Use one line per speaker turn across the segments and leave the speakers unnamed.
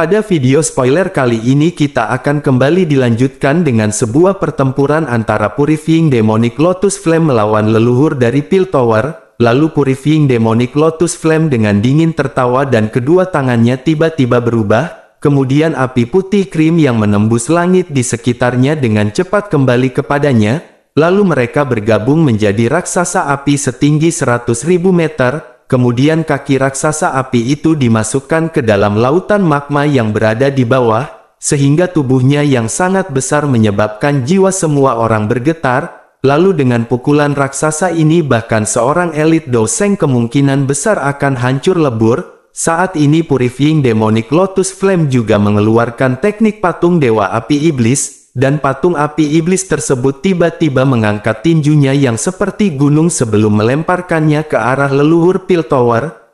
Pada video spoiler kali ini kita akan kembali dilanjutkan dengan sebuah pertempuran antara Purifying Demonic Lotus Flame melawan leluhur dari Pil Tower, lalu Purifying Demonic Lotus Flame dengan dingin tertawa dan kedua tangannya tiba-tiba berubah, kemudian api putih krim yang menembus langit di sekitarnya dengan cepat kembali kepadanya, lalu mereka bergabung menjadi raksasa api setinggi 100.000 meter, Kemudian kaki raksasa api itu dimasukkan ke dalam lautan magma yang berada di bawah, sehingga tubuhnya yang sangat besar menyebabkan jiwa semua orang bergetar, lalu dengan pukulan raksasa ini bahkan seorang elit doseng kemungkinan besar akan hancur lebur, saat ini Purifying Demonic Lotus Flame juga mengeluarkan teknik patung Dewa Api Iblis, dan patung api iblis tersebut tiba-tiba mengangkat tinjunya yang seperti gunung sebelum melemparkannya ke arah leluhur Pil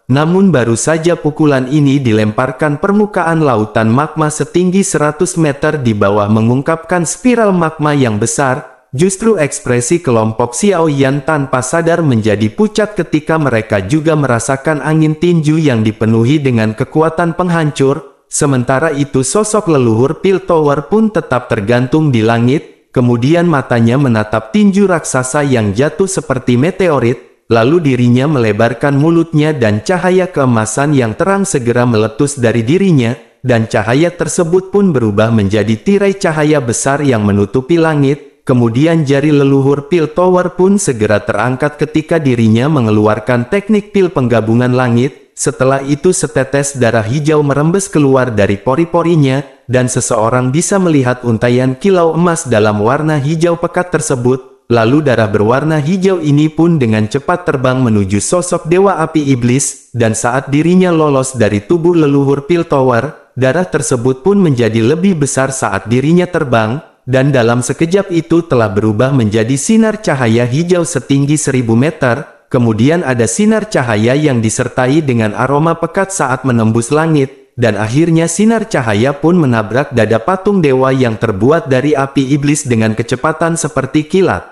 namun baru saja pukulan ini dilemparkan permukaan lautan magma setinggi 100 meter di bawah mengungkapkan spiral magma yang besar, justru ekspresi kelompok Xiao Yan tanpa sadar menjadi pucat ketika mereka juga merasakan angin tinju yang dipenuhi dengan kekuatan penghancur, Sementara itu sosok leluhur Pil Tower pun tetap tergantung di langit, kemudian matanya menatap tinju raksasa yang jatuh seperti meteorit, lalu dirinya melebarkan mulutnya dan cahaya keemasan yang terang segera meletus dari dirinya, dan cahaya tersebut pun berubah menjadi tirai cahaya besar yang menutupi langit, kemudian jari leluhur Pil Tower pun segera terangkat ketika dirinya mengeluarkan teknik pil penggabungan langit, setelah itu setetes darah hijau merembes keluar dari pori-porinya, dan seseorang bisa melihat untayan kilau emas dalam warna hijau pekat tersebut, lalu darah berwarna hijau ini pun dengan cepat terbang menuju sosok Dewa Api Iblis, dan saat dirinya lolos dari tubuh leluhur Pil Tower, darah tersebut pun menjadi lebih besar saat dirinya terbang, dan dalam sekejap itu telah berubah menjadi sinar cahaya hijau setinggi 1000 meter, kemudian ada sinar cahaya yang disertai dengan aroma pekat saat menembus langit, dan akhirnya sinar cahaya pun menabrak dada patung dewa yang terbuat dari api iblis dengan kecepatan seperti kilat.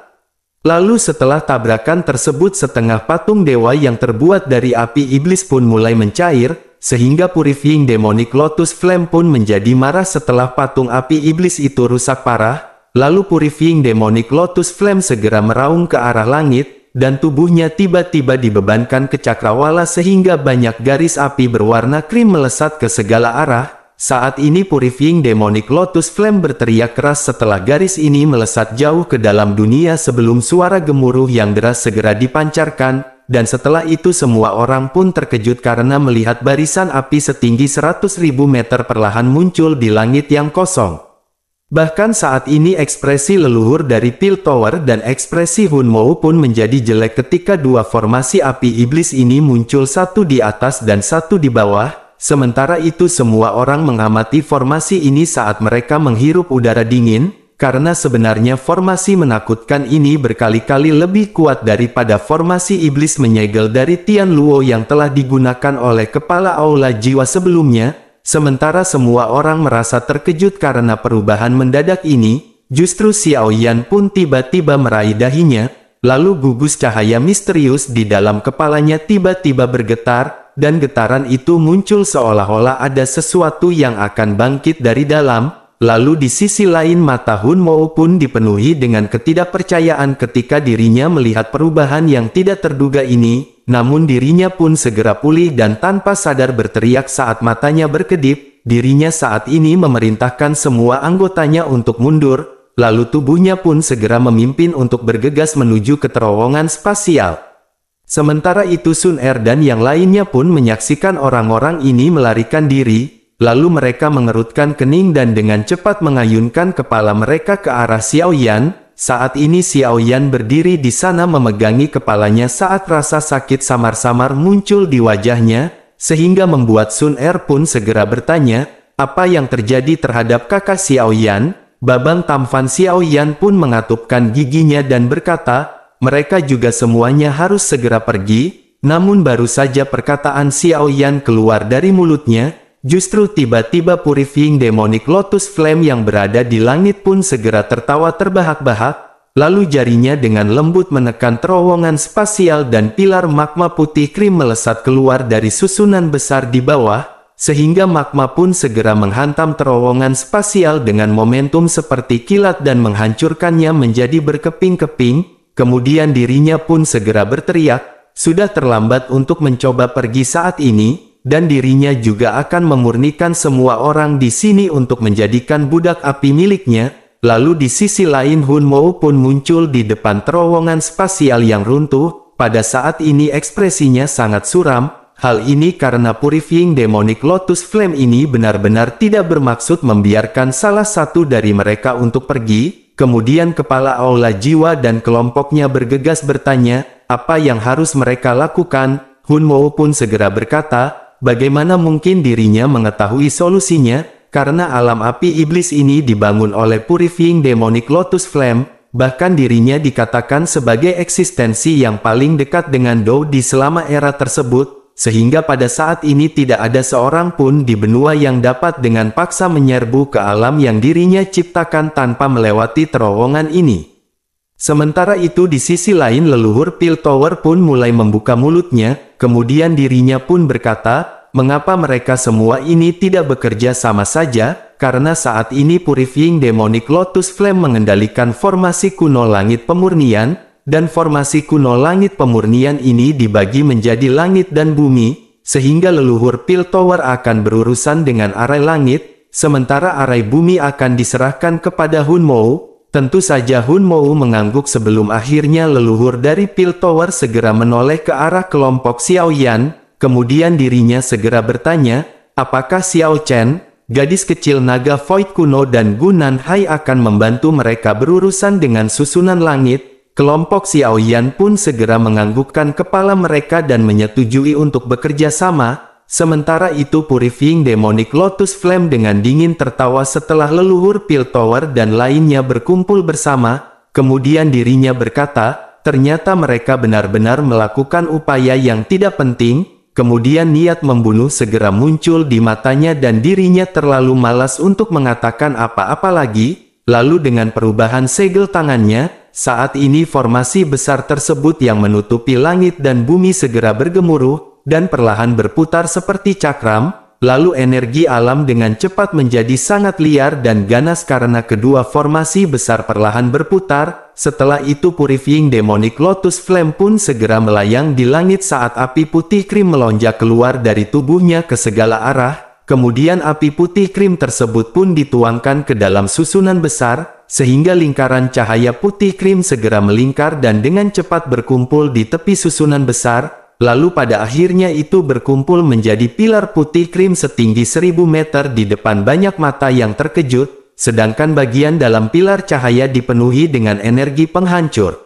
Lalu setelah tabrakan tersebut setengah patung dewa yang terbuat dari api iblis pun mulai mencair, sehingga purifying demonic lotus flame pun menjadi marah setelah patung api iblis itu rusak parah, lalu purifying demonic lotus flame segera meraung ke arah langit, dan tubuhnya tiba-tiba dibebankan ke cakrawala sehingga banyak garis api berwarna krim melesat ke segala arah, saat ini Purifying Demonic Lotus Flame berteriak keras setelah garis ini melesat jauh ke dalam dunia sebelum suara gemuruh yang deras segera dipancarkan, dan setelah itu semua orang pun terkejut karena melihat barisan api setinggi 100.000 meter perlahan muncul di langit yang kosong. Bahkan saat ini ekspresi leluhur dari Til Tower dan ekspresi Hun Hunmo pun menjadi jelek ketika dua formasi api iblis ini muncul satu di atas dan satu di bawah, sementara itu semua orang mengamati formasi ini saat mereka menghirup udara dingin, karena sebenarnya formasi menakutkan ini berkali-kali lebih kuat daripada formasi iblis menyegel dari Tian Luo yang telah digunakan oleh kepala aula jiwa sebelumnya, Sementara semua orang merasa terkejut karena perubahan mendadak ini, justru Xiao Yan pun tiba-tiba meraih dahinya, lalu gugus cahaya misterius di dalam kepalanya tiba-tiba bergetar, dan getaran itu muncul seolah-olah ada sesuatu yang akan bangkit dari dalam, lalu di sisi lain mata Hun Mou pun dipenuhi dengan ketidakpercayaan ketika dirinya melihat perubahan yang tidak terduga ini, namun dirinya pun segera pulih dan tanpa sadar berteriak saat matanya berkedip, dirinya saat ini memerintahkan semua anggotanya untuk mundur, lalu tubuhnya pun segera memimpin untuk bergegas menuju ke terowongan spasial. Sementara itu Sun Er dan yang lainnya pun menyaksikan orang-orang ini melarikan diri, lalu mereka mengerutkan kening dan dengan cepat mengayunkan kepala mereka ke arah Xiao Yan. Saat ini Xiao Yan berdiri di sana memegangi kepalanya saat rasa sakit samar-samar muncul di wajahnya, sehingga membuat Sun Er pun segera bertanya, apa yang terjadi terhadap kakak Xiao Yan? Babang Tamfan Xiao Yan pun mengatupkan giginya dan berkata, mereka juga semuanya harus segera pergi, namun baru saja perkataan Xiao Yan keluar dari mulutnya, Justru tiba-tiba purifying demonic lotus flame yang berada di langit pun segera tertawa terbahak-bahak, lalu jarinya dengan lembut menekan terowongan spasial dan pilar magma putih krim melesat keluar dari susunan besar di bawah, sehingga magma pun segera menghantam terowongan spasial dengan momentum seperti kilat dan menghancurkannya menjadi berkeping-keping, kemudian dirinya pun segera berteriak, sudah terlambat untuk mencoba pergi saat ini, dan dirinya juga akan memurnikan semua orang di sini untuk menjadikan budak api miliknya. Lalu di sisi lain Hun Hunmo pun muncul di depan terowongan spasial yang runtuh, pada saat ini ekspresinya sangat suram, hal ini karena purifying demonic lotus flame ini benar-benar tidak bermaksud membiarkan salah satu dari mereka untuk pergi, kemudian kepala aula jiwa dan kelompoknya bergegas bertanya, apa yang harus mereka lakukan, Hun Hunmo pun segera berkata, bagaimana mungkin dirinya mengetahui solusinya, karena alam api iblis ini dibangun oleh purifying demonic lotus flame, bahkan dirinya dikatakan sebagai eksistensi yang paling dekat dengan Dou di selama era tersebut, sehingga pada saat ini tidak ada seorang pun di benua yang dapat dengan paksa menyerbu ke alam yang dirinya ciptakan tanpa melewati terowongan ini. Sementara itu di sisi lain leluhur Pil Tower pun mulai membuka mulutnya, kemudian dirinya pun berkata, mengapa mereka semua ini tidak bekerja sama saja, karena saat ini Purifying Demonic Lotus Flame mengendalikan formasi kuno langit pemurnian, dan formasi kuno langit pemurnian ini dibagi menjadi langit dan bumi, sehingga leluhur Pil Tower akan berurusan dengan arai langit, sementara arai bumi akan diserahkan kepada Hun Mo. Tentu saja Hun Mou mengangguk sebelum akhirnya leluhur dari Pil Tower segera menoleh ke arah kelompok Xiao Yan, kemudian dirinya segera bertanya, apakah Xiao Chen, gadis kecil naga Void kuno dan Gunan Hai akan membantu mereka berurusan dengan susunan langit? Kelompok Xiao Yan pun segera menganggukkan kepala mereka dan menyetujui untuk bekerja sama, Sementara itu Purifying Demonic Lotus Flame dengan dingin tertawa setelah leluhur Pil Tower dan lainnya berkumpul bersama, kemudian dirinya berkata, ternyata mereka benar-benar melakukan upaya yang tidak penting, kemudian niat membunuh segera muncul di matanya dan dirinya terlalu malas untuk mengatakan apa-apa lagi, lalu dengan perubahan segel tangannya, saat ini formasi besar tersebut yang menutupi langit dan bumi segera bergemuruh, dan perlahan berputar seperti cakram, lalu energi alam dengan cepat menjadi sangat liar dan ganas karena kedua formasi besar perlahan berputar, setelah itu purifying demonic lotus flame pun segera melayang di langit saat api putih krim melonjak keluar dari tubuhnya ke segala arah, kemudian api putih krim tersebut pun dituangkan ke dalam susunan besar, sehingga lingkaran cahaya putih krim segera melingkar dan dengan cepat berkumpul di tepi susunan besar, lalu pada akhirnya itu berkumpul menjadi pilar putih krim setinggi 1000 meter di depan banyak mata yang terkejut, sedangkan bagian dalam pilar cahaya dipenuhi dengan energi penghancur.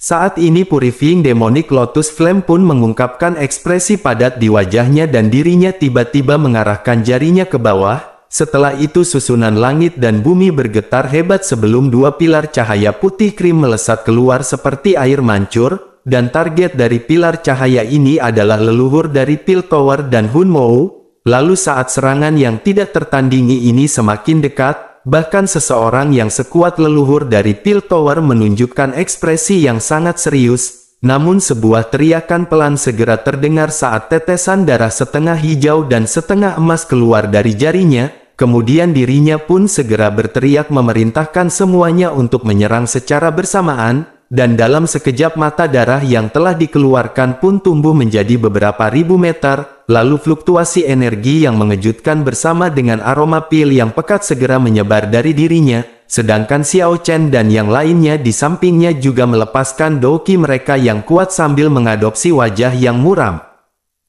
Saat ini purifying demonic lotus flame pun mengungkapkan ekspresi padat di wajahnya dan dirinya tiba-tiba mengarahkan jarinya ke bawah, setelah itu susunan langit dan bumi bergetar hebat sebelum dua pilar cahaya putih krim melesat keluar seperti air mancur, dan target dari pilar cahaya ini adalah leluhur dari Pil Tower dan Hunmou, lalu saat serangan yang tidak tertandingi ini semakin dekat, bahkan seseorang yang sekuat leluhur dari Pil Tower menunjukkan ekspresi yang sangat serius, namun sebuah teriakan pelan segera terdengar saat tetesan darah setengah hijau dan setengah emas keluar dari jarinya, Kemudian dirinya pun segera berteriak memerintahkan semuanya untuk menyerang secara bersamaan, dan dalam sekejap mata darah yang telah dikeluarkan pun tumbuh menjadi beberapa ribu meter, lalu fluktuasi energi yang mengejutkan bersama dengan aroma pil yang pekat segera menyebar dari dirinya, sedangkan Xiao Chen dan yang lainnya di sampingnya juga melepaskan doki mereka yang kuat sambil mengadopsi wajah yang muram.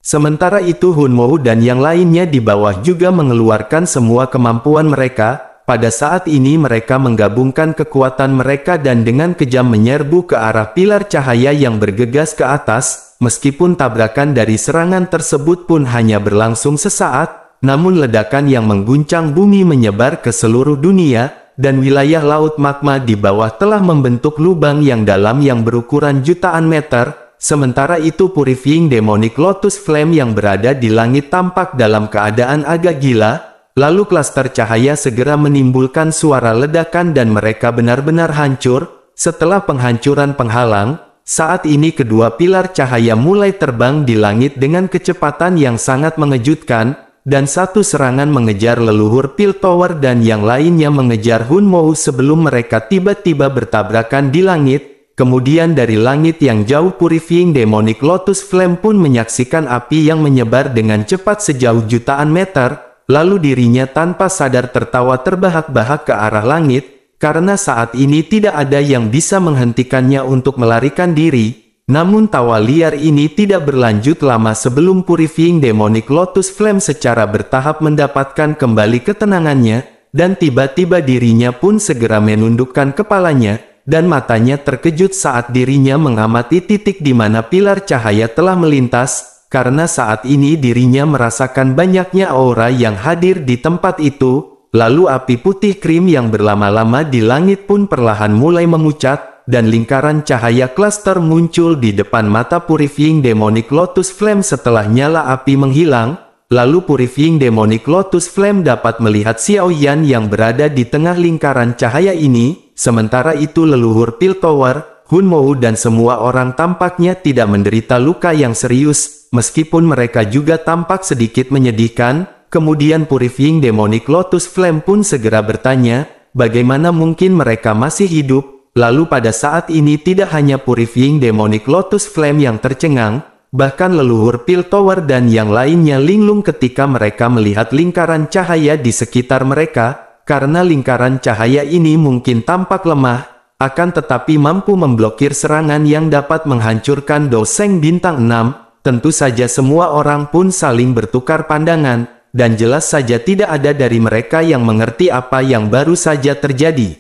Sementara itu Hun Mou dan yang lainnya di bawah juga mengeluarkan semua kemampuan mereka, pada saat ini mereka menggabungkan kekuatan mereka dan dengan kejam menyerbu ke arah pilar cahaya yang bergegas ke atas, meskipun tabrakan dari serangan tersebut pun hanya berlangsung sesaat, namun ledakan yang mengguncang bumi menyebar ke seluruh dunia, dan wilayah laut magma di bawah telah membentuk lubang yang dalam yang berukuran jutaan meter, sementara itu purifying demonic lotus flame yang berada di langit tampak dalam keadaan agak gila, Lalu klaster cahaya segera menimbulkan suara ledakan dan mereka benar-benar hancur, setelah penghancuran penghalang, saat ini kedua pilar cahaya mulai terbang di langit dengan kecepatan yang sangat mengejutkan, dan satu serangan mengejar leluhur Pil Tower dan yang lainnya mengejar Hun Mou sebelum mereka tiba-tiba bertabrakan di langit. Kemudian dari langit yang jauh Purifying Demonic Lotus Flame pun menyaksikan api yang menyebar dengan cepat sejauh jutaan meter, lalu dirinya tanpa sadar tertawa terbahak-bahak ke arah langit, karena saat ini tidak ada yang bisa menghentikannya untuk melarikan diri, namun tawa liar ini tidak berlanjut lama sebelum purifying demonic lotus flame secara bertahap mendapatkan kembali ketenangannya, dan tiba-tiba dirinya pun segera menundukkan kepalanya, dan matanya terkejut saat dirinya mengamati titik di mana pilar cahaya telah melintas, karena saat ini dirinya merasakan banyaknya aura yang hadir di tempat itu, lalu api putih krim yang berlama-lama di langit pun perlahan mulai memucat, dan lingkaran cahaya klaster muncul di depan mata Purifying Demonic Lotus Flame setelah nyala api menghilang, lalu Purifying Demonic Lotus Flame dapat melihat Xiao Yan yang berada di tengah lingkaran cahaya ini, sementara itu leluhur Pil Tower, Hun Mou dan semua orang tampaknya tidak menderita luka yang serius, meskipun mereka juga tampak sedikit menyedihkan. Kemudian Purifying Demonic Lotus Flame pun segera bertanya, bagaimana mungkin mereka masih hidup? Lalu pada saat ini tidak hanya Purifying Demonic Lotus Flame yang tercengang, bahkan leluhur Pil Tower dan yang lainnya linglung ketika mereka melihat lingkaran cahaya di sekitar mereka, karena lingkaran cahaya ini mungkin tampak lemah, akan tetapi mampu memblokir serangan yang dapat menghancurkan Doseng Bintang 6, tentu saja semua orang pun saling bertukar pandangan, dan jelas saja tidak ada dari mereka yang mengerti apa yang baru saja terjadi.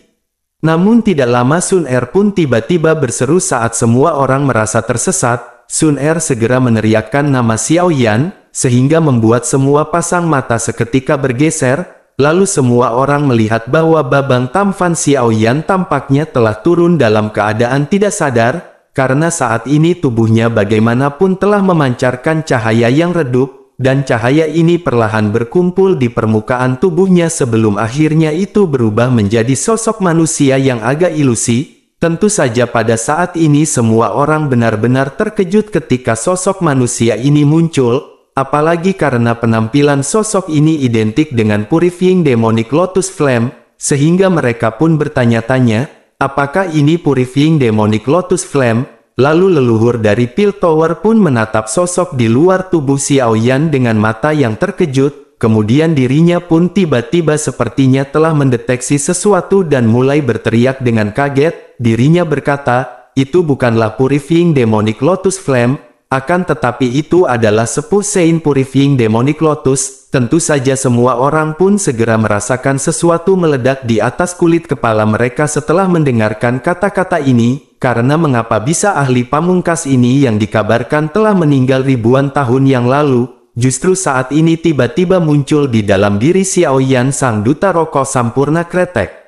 Namun tidak lama Sun Er pun tiba-tiba berseru saat semua orang merasa tersesat, Sun Er segera meneriakkan nama Xiao Yan, sehingga membuat semua pasang mata seketika bergeser, Lalu semua orang melihat bahwa Babang Tamfan Xiaoyan tampaknya telah turun dalam keadaan tidak sadar, karena saat ini tubuhnya bagaimanapun telah memancarkan cahaya yang redup, dan cahaya ini perlahan berkumpul di permukaan tubuhnya sebelum akhirnya itu berubah menjadi sosok manusia yang agak ilusi. Tentu saja pada saat ini semua orang benar-benar terkejut ketika sosok manusia ini muncul, Apalagi karena penampilan sosok ini identik dengan purifying demonic lotus flame, sehingga mereka pun bertanya-tanya, apakah ini purifying demonic lotus flame? Lalu leluhur dari Pil Tower pun menatap sosok di luar tubuh Xiaoyan dengan mata yang terkejut, kemudian dirinya pun tiba-tiba sepertinya telah mendeteksi sesuatu dan mulai berteriak dengan kaget, dirinya berkata, itu bukanlah purifying demonic lotus flame, akan tetapi itu adalah sepuh Saint Purifying Demonic Lotus, tentu saja semua orang pun segera merasakan sesuatu meledak di atas kulit kepala mereka setelah mendengarkan kata-kata ini, karena mengapa bisa ahli pamungkas ini yang dikabarkan telah meninggal ribuan tahun yang lalu, justru saat ini tiba-tiba muncul di dalam diri Xiaoyan sang duta rokok sampurna kretek.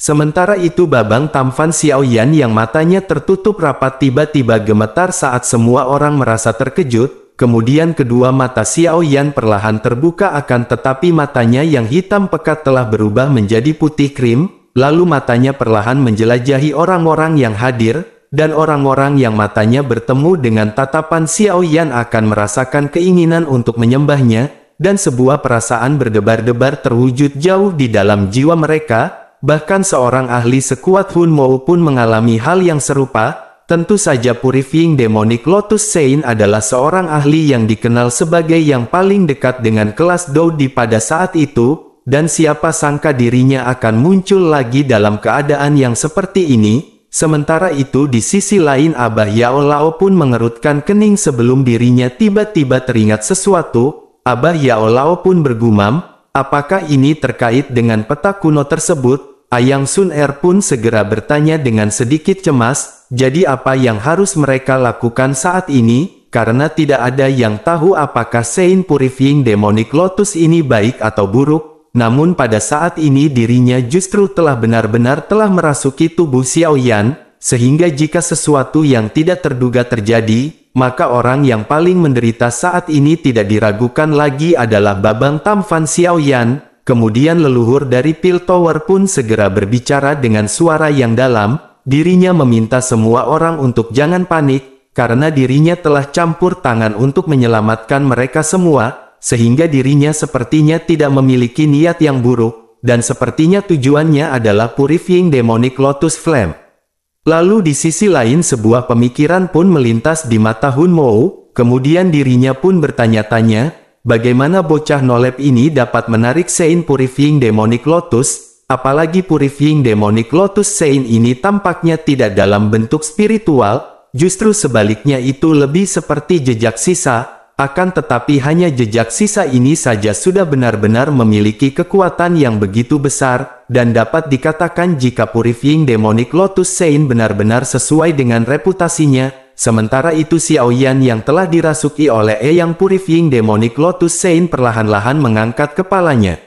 Sementara itu Babang Tamfan Xiaoyan yang matanya tertutup rapat tiba-tiba gemetar saat semua orang merasa terkejut, kemudian kedua mata Xiaoyan perlahan terbuka akan tetapi matanya yang hitam pekat telah berubah menjadi putih krim, lalu matanya perlahan menjelajahi orang-orang yang hadir, dan orang-orang yang matanya bertemu dengan tatapan Xiaoyan akan merasakan keinginan untuk menyembahnya, dan sebuah perasaan berdebar-debar terwujud jauh di dalam jiwa mereka, bahkan seorang ahli sekuat Hun Mo pun mengalami hal yang serupa, tentu saja purifying demonic Lotus Saint adalah seorang ahli yang dikenal sebagai yang paling dekat dengan kelas Doudi pada saat itu, dan siapa sangka dirinya akan muncul lagi dalam keadaan yang seperti ini, Sementara itu di sisi lain Abah Yao Lao pun mengerutkan kening sebelum dirinya tiba-tiba teringat sesuatu, Abah Yao Lao pun bergumam, apakah ini terkait dengan peta kuno tersebut? Ayang Sun Er pun segera bertanya dengan sedikit cemas, jadi apa yang harus mereka lakukan saat ini? Karena tidak ada yang tahu apakah Saint Purifying Demonic Lotus ini baik atau buruk, namun pada saat ini dirinya justru telah benar-benar telah merasuki tubuh Xiao Yan, sehingga jika sesuatu yang tidak terduga terjadi, maka orang yang paling menderita saat ini tidak diragukan lagi adalah Babang Tam Fan Xiaoyan, kemudian leluhur dari Pil Tower pun segera berbicara dengan suara yang dalam, dirinya meminta semua orang untuk jangan panik, karena dirinya telah campur tangan untuk menyelamatkan mereka semua, sehingga dirinya sepertinya tidak memiliki niat yang buruk, dan sepertinya tujuannya adalah purifying demonic lotus flame. Lalu di sisi lain sebuah pemikiran pun melintas di mata Hun Mo, kemudian dirinya pun bertanya-tanya, bagaimana bocah nolep ini dapat menarik Sein Purifying Demonic Lotus, apalagi Purifying Demonic Lotus Sein ini tampaknya tidak dalam bentuk spiritual, justru sebaliknya itu lebih seperti jejak sisa, akan tetapi hanya jejak sisa ini saja sudah benar-benar memiliki kekuatan yang begitu besar, dan dapat dikatakan jika purifying demonic Lotus Saint benar-benar sesuai dengan reputasinya, sementara itu Xiao Yan yang telah dirasuki oleh Eyang purifying demonic Lotus Saint perlahan-lahan mengangkat kepalanya.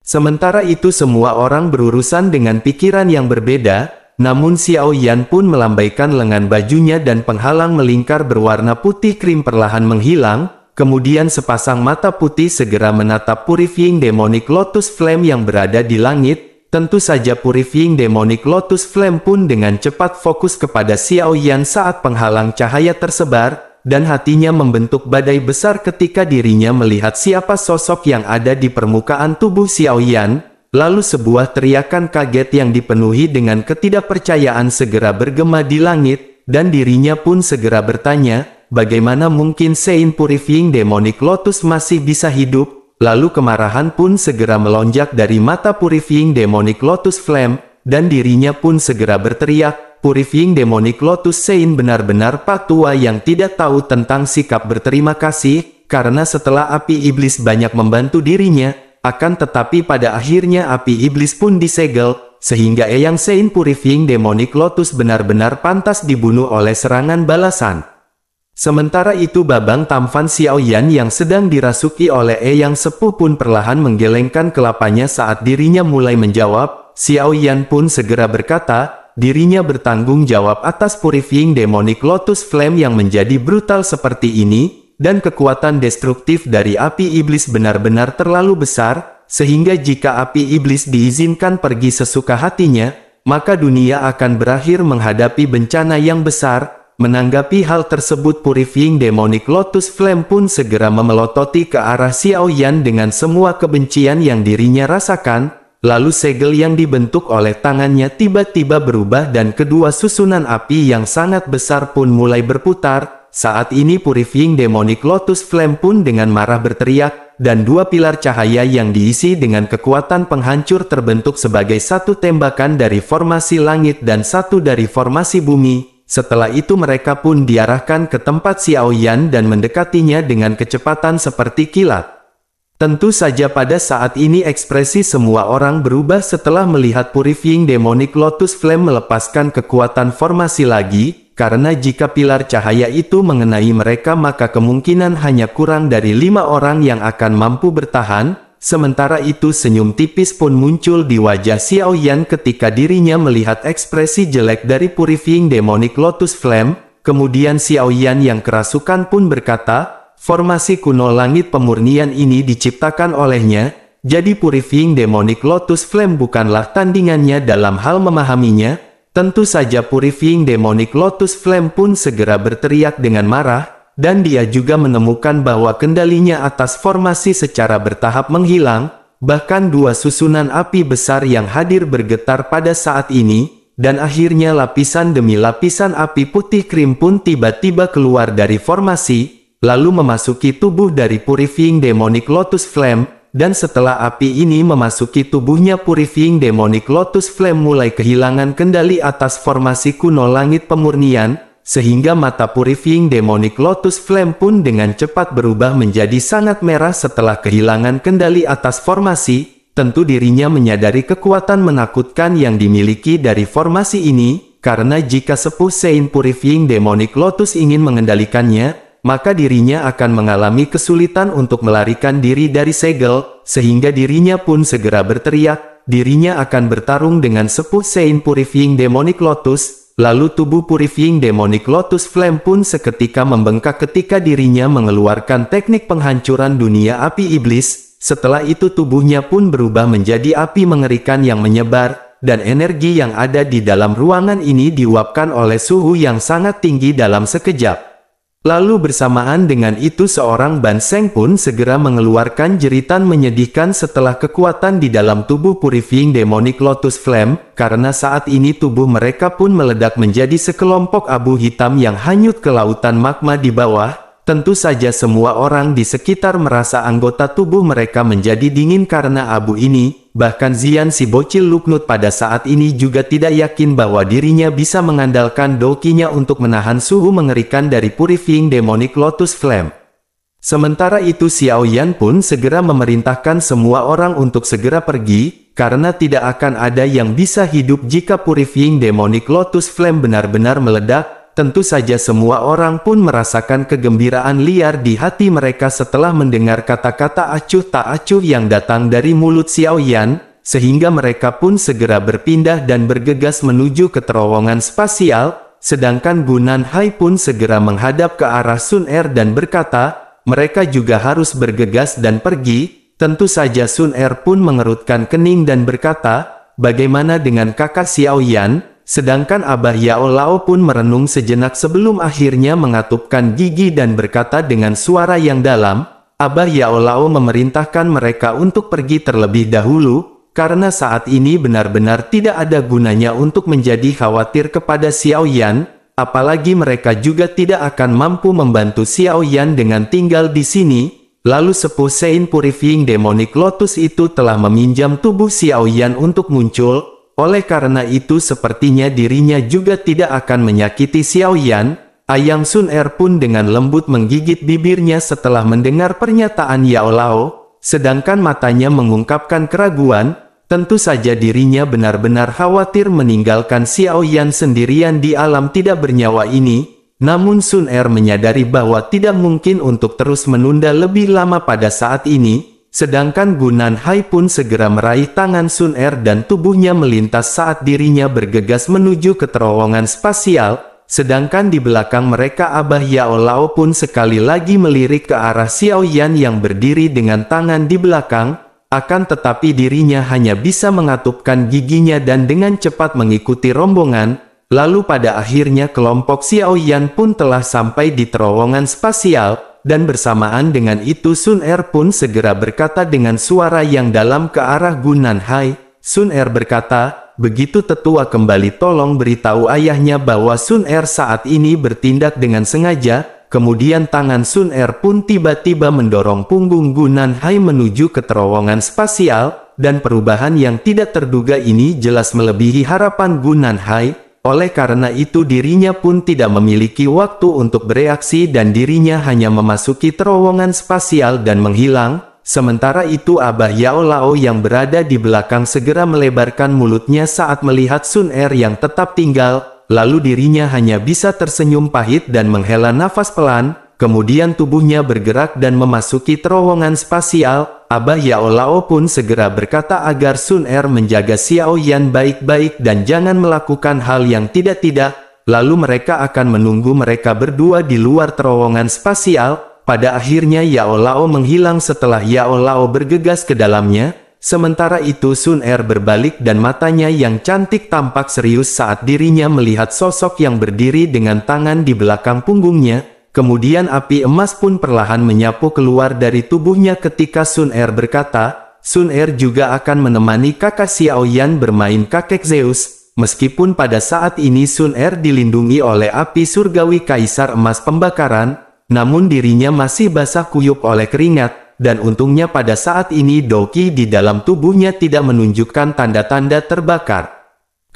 Sementara itu semua orang berurusan dengan pikiran yang berbeda, namun Xiao Yan pun melambaikan lengan bajunya dan penghalang melingkar berwarna putih krim perlahan menghilang, kemudian sepasang mata putih segera menatap Purifying Demonic Lotus Flame yang berada di langit, tentu saja Purifying Demonic Lotus Flame pun dengan cepat fokus kepada Xiao Yan saat penghalang cahaya tersebar, dan hatinya membentuk badai besar ketika dirinya melihat siapa sosok yang ada di permukaan tubuh Xiao Yan. Lalu sebuah teriakan kaget yang dipenuhi dengan ketidakpercayaan segera bergema di langit, dan dirinya pun segera bertanya, bagaimana mungkin Sein Purifying Demonic Lotus masih bisa hidup? Lalu kemarahan pun segera melonjak dari mata Purifying Demonic Lotus Flame, dan dirinya pun segera berteriak, Purifying Demonic Lotus Sein benar-benar pak tua yang tidak tahu tentang sikap berterima kasih, karena setelah api iblis banyak membantu dirinya, akan tetapi pada akhirnya api iblis pun disegel, sehingga Eyang Sein Purifying Demonic Lotus benar-benar pantas dibunuh oleh serangan balasan. Sementara itu Babang Tamfan Xiaoyan yang sedang dirasuki oleh Eyang Sepupun sepuh pun perlahan menggelengkan kelapanya saat dirinya mulai menjawab, Xiaoyan pun segera berkata, dirinya bertanggung jawab atas purifying demonic lotus flame yang menjadi brutal seperti ini, dan kekuatan destruktif dari api iblis benar-benar terlalu besar, sehingga jika api iblis diizinkan pergi sesuka hatinya, maka dunia akan berakhir menghadapi bencana yang besar. Menanggapi hal tersebut Purifying Demonic Lotus Flame pun segera memelototi ke arah Xiaoyan dengan semua kebencian yang dirinya rasakan, lalu segel yang dibentuk oleh tangannya tiba-tiba berubah dan kedua susunan api yang sangat besar pun mulai berputar, saat ini purifying demonic lotus flame pun dengan marah berteriak, dan dua pilar cahaya yang diisi dengan kekuatan penghancur terbentuk sebagai satu tembakan dari formasi langit dan satu dari formasi bumi. Setelah itu mereka pun diarahkan ke tempat Xiaoyan dan mendekatinya dengan kecepatan seperti kilat. Tentu saja pada saat ini ekspresi semua orang berubah setelah melihat purifying demonic lotus flame melepaskan kekuatan formasi lagi, karena jika pilar cahaya itu mengenai mereka maka kemungkinan hanya kurang dari lima orang yang akan mampu bertahan, sementara itu senyum tipis pun muncul di wajah Xiao Yan ketika dirinya melihat ekspresi jelek dari purifying demonic lotus flame, kemudian Xiao Yan yang kerasukan pun berkata, formasi kuno langit pemurnian ini diciptakan olehnya, jadi Purifying Demonic Lotus Flame bukanlah tandingannya dalam hal memahaminya, tentu saja Purifying Demonic Lotus Flame pun segera berteriak dengan marah, dan dia juga menemukan bahwa kendalinya atas formasi secara bertahap menghilang, bahkan dua susunan api besar yang hadir bergetar pada saat ini, dan akhirnya lapisan demi lapisan api putih krim pun tiba-tiba keluar dari formasi, lalu memasuki tubuh dari Purifying Demonic Lotus Flame, dan setelah api ini memasuki tubuhnya Purifying Demonic Lotus Flame mulai kehilangan kendali atas formasi kuno langit pemurnian, sehingga mata Purifying Demonic Lotus Flame pun dengan cepat berubah menjadi sangat merah setelah kehilangan kendali atas formasi, tentu dirinya menyadari kekuatan menakutkan yang dimiliki dari formasi ini, karena jika sepuh Saint Purifying Demonic Lotus ingin mengendalikannya, maka dirinya akan mengalami kesulitan untuk melarikan diri dari segel, sehingga dirinya pun segera berteriak, dirinya akan bertarung dengan sepuh Saint Purifying Demonic Lotus, lalu tubuh Purifying Demonic Lotus Flame pun seketika membengkak ketika dirinya mengeluarkan teknik penghancuran dunia api iblis, setelah itu tubuhnya pun berubah menjadi api mengerikan yang menyebar, dan energi yang ada di dalam ruangan ini diuapkan oleh suhu yang sangat tinggi dalam sekejap. Lalu bersamaan dengan itu seorang Banseng pun segera mengeluarkan jeritan menyedihkan setelah kekuatan di dalam tubuh purifying demonic lotus flame, karena saat ini tubuh mereka pun meledak menjadi sekelompok abu hitam yang hanyut ke lautan magma di bawah, Tentu saja semua orang di sekitar merasa anggota tubuh mereka menjadi dingin karena abu ini, Bahkan Zian si bocil Luknut pada saat ini juga tidak yakin bahwa dirinya bisa mengandalkan dokinya untuk menahan suhu mengerikan dari purifying demonic lotus flame. Sementara itu Xiao Yan pun segera memerintahkan semua orang untuk segera pergi, karena tidak akan ada yang bisa hidup jika purifying demonic lotus flame benar-benar meledak, tentu saja semua orang pun merasakan kegembiraan liar di hati mereka setelah mendengar kata-kata acuh tak acuh yang datang dari mulut Xiao Yan, sehingga mereka pun segera berpindah dan bergegas menuju ke terowongan spasial, sedangkan Gunan Hai pun segera menghadap ke arah Sun Er dan berkata, mereka juga harus bergegas dan pergi, tentu saja Sun Er pun mengerutkan kening dan berkata, bagaimana dengan kakak Xiao Yan, Sedangkan Abah Yao Lao pun merenung sejenak sebelum akhirnya mengatupkan gigi dan berkata dengan suara yang dalam, Abah Yao Lao memerintahkan mereka untuk pergi terlebih dahulu, karena saat ini benar-benar tidak ada gunanya untuk menjadi khawatir kepada Xiao Yan, apalagi mereka juga tidak akan mampu membantu Xiao Yan dengan tinggal di sini, Lalu sepuh Sein Purifying Demonic Lotus itu telah meminjam tubuh Xiao Yan untuk muncul, oleh karena itu sepertinya dirinya juga tidak akan menyakiti Xiao Yan. Ayang Sun Er pun dengan lembut menggigit bibirnya setelah mendengar pernyataan Yao Lao, sedangkan matanya mengungkapkan keraguan, tentu saja dirinya benar-benar khawatir meninggalkan Xiao Yan sendirian di alam tidak bernyawa ini, namun Sun Er menyadari bahwa tidak mungkin untuk terus menunda lebih lama pada saat ini, Sedangkan Gunan Hai pun segera meraih tangan Sun Er dan tubuhnya melintas saat dirinya bergegas menuju ke terowongan spasial, sedangkan di belakang mereka Abah Yao Lao pun sekali lagi melirik ke arah Xiao Yan yang berdiri dengan tangan di belakang, akan tetapi dirinya hanya bisa mengatupkan giginya dan dengan cepat mengikuti rombongan, lalu pada akhirnya kelompok Xiao Yan pun telah sampai di terowongan spasial, dan bersamaan dengan itu Sun Er pun segera berkata dengan suara yang dalam ke arah Gunan Hai. Sun Er berkata, begitu tetua kembali tolong beritahu ayahnya bahwa Sun Er saat ini bertindak dengan sengaja, kemudian tangan Sun Er pun tiba-tiba mendorong punggung Gunan Hai menuju ke terowongan spasial, dan perubahan yang tidak terduga ini jelas melebihi harapan Gunan Hai, oleh karena itu dirinya pun tidak memiliki waktu untuk bereaksi dan dirinya hanya memasuki terowongan spasial dan menghilang, sementara itu Abah Yao Lao yang berada di belakang segera melebarkan mulutnya saat melihat Sun Er yang tetap tinggal, lalu dirinya hanya bisa tersenyum pahit dan menghela nafas pelan, kemudian tubuhnya bergerak dan memasuki terowongan spasial, Abah Yao Lao pun segera berkata agar Sun Er menjaga Xiao Yan baik-baik dan jangan melakukan hal yang tidak-tidak, lalu mereka akan menunggu mereka berdua di luar terowongan spasial, pada akhirnya Yao Lao menghilang setelah Yao Lao bergegas ke dalamnya, Sementara itu Sun Er berbalik dan matanya yang cantik tampak serius saat dirinya melihat sosok yang berdiri dengan tangan di belakang punggungnya, Kemudian api emas pun perlahan menyapu keluar dari tubuhnya ketika Sun Er berkata, Sun Er juga akan menemani kakak Xiaoyan bermain kakek Zeus, meskipun pada saat ini Sun Er dilindungi oleh api surgawi kaisar emas pembakaran, namun dirinya masih basah kuyup oleh keringat, dan untungnya pada saat ini Doki di dalam tubuhnya tidak menunjukkan tanda-tanda terbakar.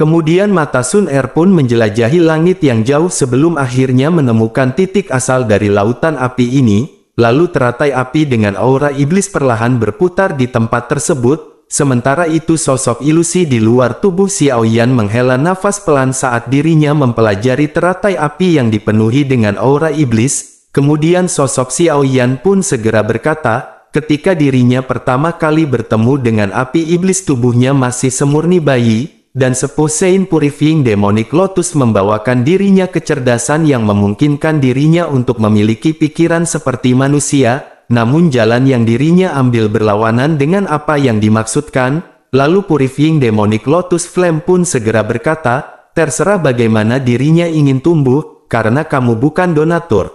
Kemudian mata Sun Er pun menjelajahi langit yang jauh sebelum akhirnya menemukan titik asal dari lautan api ini, lalu teratai api dengan aura iblis perlahan berputar di tempat tersebut, sementara itu sosok ilusi di luar tubuh Xiao Yan menghela nafas pelan saat dirinya mempelajari teratai api yang dipenuhi dengan aura iblis, kemudian sosok Xiao Yan pun segera berkata, ketika dirinya pertama kali bertemu dengan api iblis tubuhnya masih semurni bayi, dan sepuh Saint Purifying Demonic Lotus membawakan dirinya kecerdasan yang memungkinkan dirinya untuk memiliki pikiran seperti manusia, namun jalan yang dirinya ambil berlawanan dengan apa yang dimaksudkan, lalu Purifying Demonic Lotus Flame pun segera berkata, terserah bagaimana dirinya ingin tumbuh, karena kamu bukan donatur.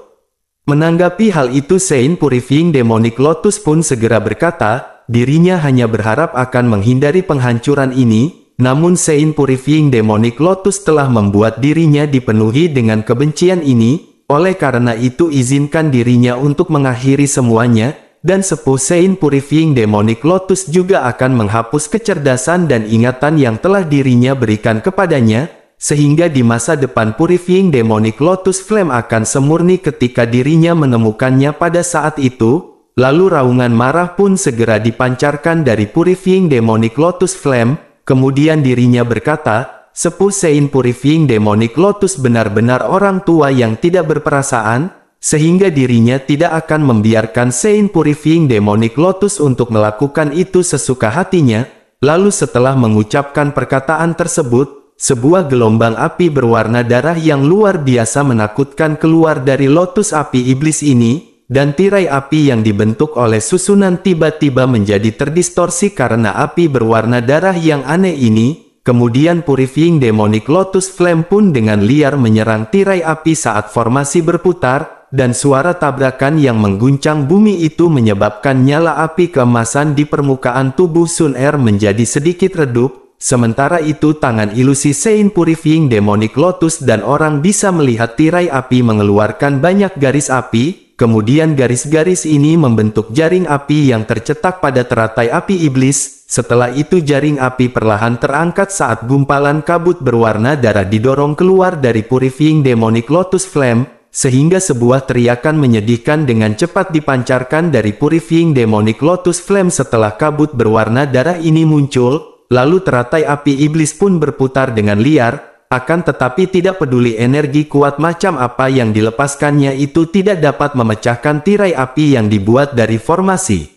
Menanggapi hal itu Saint Purifying Demonic Lotus pun segera berkata, dirinya hanya berharap akan menghindari penghancuran ini, namun Sein Purifying Demonic Lotus telah membuat dirinya dipenuhi dengan kebencian ini, oleh karena itu izinkan dirinya untuk mengakhiri semuanya, dan sepuh Sein Purifying Demonic Lotus juga akan menghapus kecerdasan dan ingatan yang telah dirinya berikan kepadanya, sehingga di masa depan Purifying Demonic Lotus Flame akan semurni ketika dirinya menemukannya pada saat itu, lalu raungan marah pun segera dipancarkan dari Purifying Demonic Lotus Flame, Kemudian dirinya berkata, Sepuh Sein Purifying Demonic Lotus benar-benar orang tua yang tidak berperasaan, sehingga dirinya tidak akan membiarkan Sein Purifying Demonic Lotus untuk melakukan itu sesuka hatinya. Lalu setelah mengucapkan perkataan tersebut, sebuah gelombang api berwarna darah yang luar biasa menakutkan keluar dari lotus api iblis ini, dan tirai api yang dibentuk oleh susunan tiba-tiba menjadi terdistorsi karena api berwarna darah yang aneh ini, kemudian Purifying Demonic Lotus Flame pun dengan liar menyerang tirai api saat formasi berputar, dan suara tabrakan yang mengguncang bumi itu menyebabkan nyala api kemasan di permukaan tubuh Sun Er menjadi sedikit redup, Sementara itu tangan ilusi Sein Purifying Demonic Lotus dan orang bisa melihat tirai api mengeluarkan banyak garis api, Kemudian garis-garis ini membentuk jaring api yang tercetak pada teratai api iblis. Setelah itu jaring api perlahan terangkat saat gumpalan kabut berwarna darah didorong keluar dari purifying demonic lotus flame, sehingga sebuah teriakan menyedihkan dengan cepat dipancarkan dari purifying demonic lotus flame setelah kabut berwarna darah ini muncul, lalu teratai api iblis pun berputar dengan liar, akan tetapi tidak peduli energi kuat macam apa yang dilepaskannya itu tidak dapat memecahkan tirai api yang dibuat dari formasi.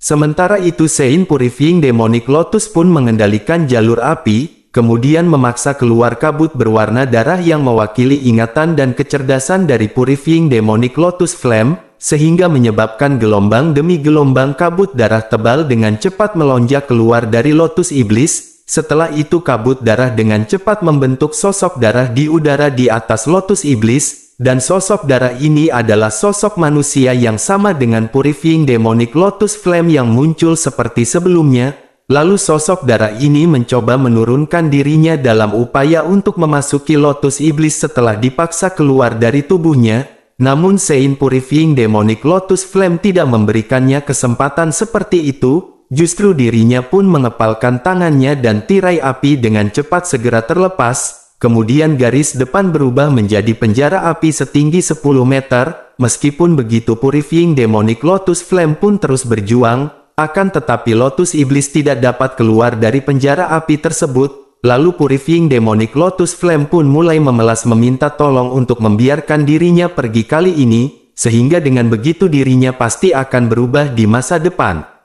Sementara itu Sein Purifying Demonic Lotus pun mengendalikan jalur api, kemudian memaksa keluar kabut berwarna darah yang mewakili ingatan dan kecerdasan dari Purifying Demonic Lotus Flame, sehingga menyebabkan gelombang demi gelombang kabut darah tebal dengan cepat melonjak keluar dari Lotus Iblis, setelah itu kabut darah dengan cepat membentuk sosok darah di udara di atas lotus iblis, dan sosok darah ini adalah sosok manusia yang sama dengan purifying demonic lotus flame yang muncul seperti sebelumnya, Lalu sosok darah ini mencoba menurunkan dirinya dalam upaya untuk memasuki lotus iblis setelah dipaksa keluar dari tubuhnya, namun Saint Purifying Demonic Lotus Flame tidak memberikannya kesempatan seperti itu, justru dirinya pun mengepalkan tangannya dan tirai api dengan cepat segera terlepas, kemudian garis depan berubah menjadi penjara api setinggi 10 meter, meskipun begitu purifying demonic lotus flame pun terus berjuang, akan tetapi lotus iblis tidak dapat keluar dari penjara api tersebut, lalu purifying demonic lotus flame pun mulai memelas meminta tolong untuk membiarkan dirinya pergi kali ini, sehingga dengan begitu dirinya pasti akan berubah di masa depan.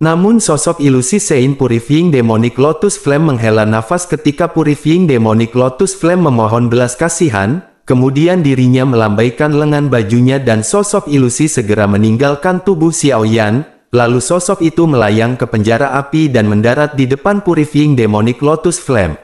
Namun sosok ilusi Saint Purifying Demonic Lotus Flame menghela nafas ketika Purifying Demonic Lotus Flame memohon belas kasihan, kemudian dirinya melambaikan lengan bajunya dan sosok ilusi segera meninggalkan tubuh Xiaoyan, lalu sosok itu melayang ke penjara api dan mendarat di depan Purifying Demonic Lotus Flame.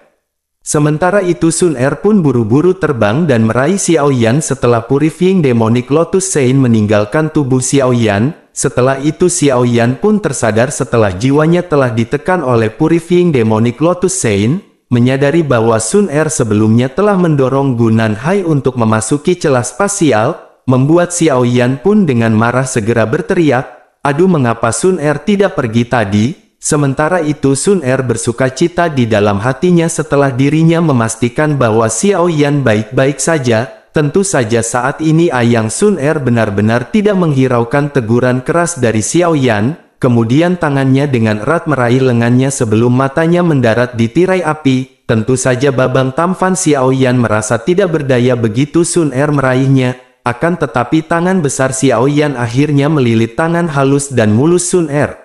Sementara itu Sun Er pun buru-buru terbang dan meraih Xiaoyan setelah Purifying Demonic Lotus Saint meninggalkan tubuh Xiaoyan, setelah itu Xiao Yan pun tersadar setelah jiwanya telah ditekan oleh purifying demonic Lotus Saint, menyadari bahwa Sun Er sebelumnya telah mendorong Gunan Hai untuk memasuki celah spasial, membuat Xiao Yan pun dengan marah segera berteriak, aduh mengapa Sun Er tidak pergi tadi, sementara itu Sun Er bersuka cita di dalam hatinya setelah dirinya memastikan bahwa Xiao Yan baik-baik saja, Tentu saja saat ini Ayang Sun Er benar-benar tidak menghiraukan teguran keras dari Xiao Yan, kemudian tangannya dengan erat meraih lengannya sebelum matanya mendarat di tirai api, tentu saja Babang Tamfan Xiao Yan merasa tidak berdaya begitu Sun Er meraihnya, akan tetapi tangan besar Xiao Yan akhirnya melilit tangan halus dan mulus Sun Er.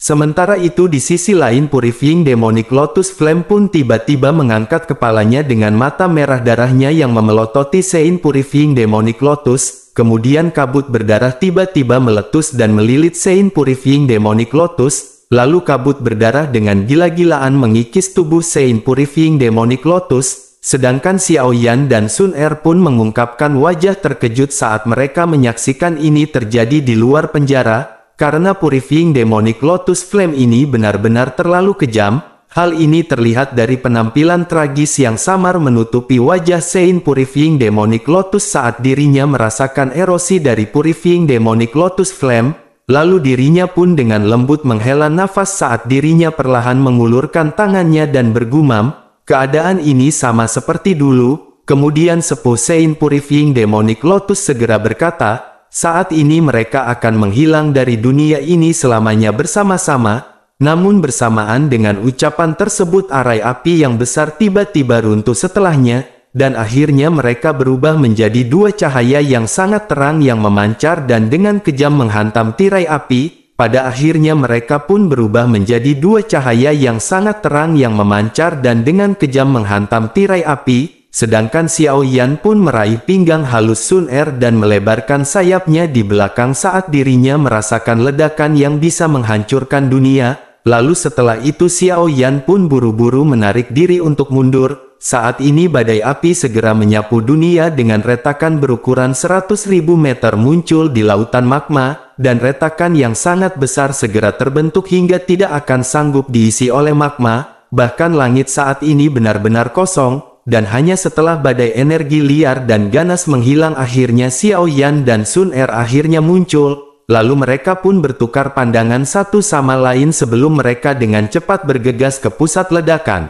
Sementara itu di sisi lain Purifying Demonic Lotus Flame pun tiba-tiba mengangkat kepalanya dengan mata merah darahnya yang memelototi Sein Purifying Demonic Lotus, kemudian kabut berdarah tiba-tiba meletus dan melilit Sein Purifying Demonic Lotus, lalu kabut berdarah dengan gila-gilaan mengikis tubuh Sein Purifying Demonic Lotus, sedangkan Xiao Yan dan Sun Er pun mengungkapkan wajah terkejut saat mereka menyaksikan ini terjadi di luar penjara, karena purifying demonic lotus flame ini benar-benar terlalu kejam, hal ini terlihat dari penampilan tragis yang samar menutupi wajah Sein purifying demonic lotus saat dirinya merasakan erosi dari purifying demonic lotus flame, lalu dirinya pun dengan lembut menghela nafas saat dirinya perlahan mengulurkan tangannya dan bergumam, keadaan ini sama seperti dulu, kemudian sepuh Sein purifying demonic lotus segera berkata, saat ini mereka akan menghilang dari dunia ini selamanya bersama-sama, namun bersamaan dengan ucapan tersebut arai api yang besar tiba-tiba runtuh setelahnya, dan akhirnya mereka berubah menjadi dua cahaya yang sangat terang yang memancar dan dengan kejam menghantam tirai api, pada akhirnya mereka pun berubah menjadi dua cahaya yang sangat terang yang memancar dan dengan kejam menghantam tirai api, sedangkan Xiao Yan pun meraih pinggang halus Sun Er dan melebarkan sayapnya di belakang saat dirinya merasakan ledakan yang bisa menghancurkan dunia, lalu setelah itu Xiao Yan pun buru-buru menarik diri untuk mundur, saat ini badai api segera menyapu dunia dengan retakan berukuran 100.000 meter muncul di lautan magma, dan retakan yang sangat besar segera terbentuk hingga tidak akan sanggup diisi oleh magma, bahkan langit saat ini benar-benar kosong, dan hanya setelah badai energi liar dan ganas menghilang akhirnya Xiao Yan dan Sun Er akhirnya muncul, lalu mereka pun bertukar pandangan satu sama lain sebelum mereka dengan cepat bergegas ke pusat ledakan.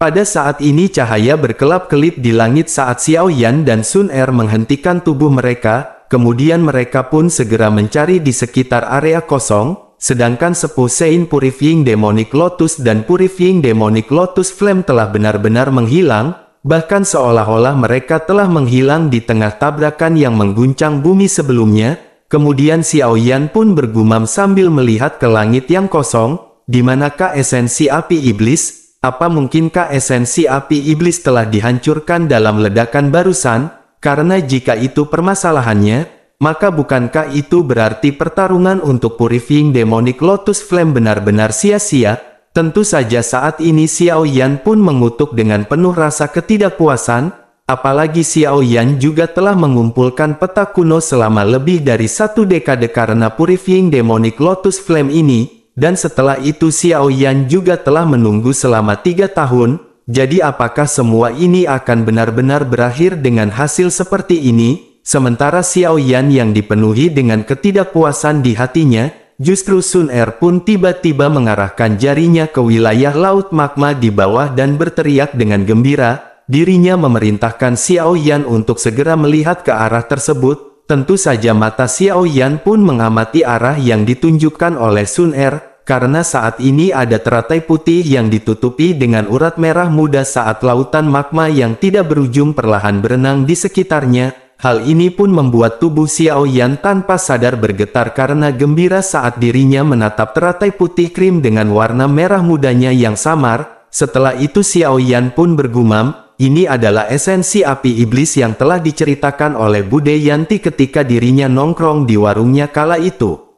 Pada saat ini cahaya berkelap-kelip di langit saat Xiao Yan dan Sun Er menghentikan tubuh mereka, kemudian mereka pun segera mencari di sekitar area kosong, Sedangkan sepuh Sein Purifying Demonic Lotus dan Purifying Demonic Lotus Flame telah benar-benar menghilang, bahkan seolah-olah mereka telah menghilang di tengah tabrakan yang mengguncang bumi sebelumnya, kemudian Xiaoyan pun bergumam sambil melihat ke langit yang kosong, di manakah esensi api iblis, apa mungkinkah esensi api iblis telah dihancurkan dalam ledakan barusan, karena jika itu permasalahannya, maka bukankah itu berarti pertarungan untuk purifying demonic lotus flame benar-benar sia-sia? Tentu saja saat ini Xiao Yan pun mengutuk dengan penuh rasa ketidakpuasan, apalagi Xiao Yan juga telah mengumpulkan peta kuno selama lebih dari satu dekade karena purifying demonic lotus flame ini, dan setelah itu Xiao Yan juga telah menunggu selama tiga tahun, jadi apakah semua ini akan benar-benar berakhir dengan hasil seperti ini? sementara Xiao Yan yang dipenuhi dengan ketidakpuasan di hatinya, justru Sun Er pun tiba-tiba mengarahkan jarinya ke wilayah laut magma di bawah dan berteriak dengan gembira, dirinya memerintahkan Xiao Yan untuk segera melihat ke arah tersebut, tentu saja mata Xiao Yan pun mengamati arah yang ditunjukkan oleh Sun Er, karena saat ini ada teratai putih yang ditutupi dengan urat merah muda saat lautan magma yang tidak berujung perlahan berenang di sekitarnya, Hal ini pun membuat tubuh Xiao Yan tanpa sadar bergetar karena gembira saat dirinya menatap teratai putih krim dengan warna merah mudanya yang samar. Setelah itu Xiao Yan pun bergumam, ini adalah esensi api iblis yang telah diceritakan oleh Bude Yanti ketika dirinya nongkrong di warungnya kala itu.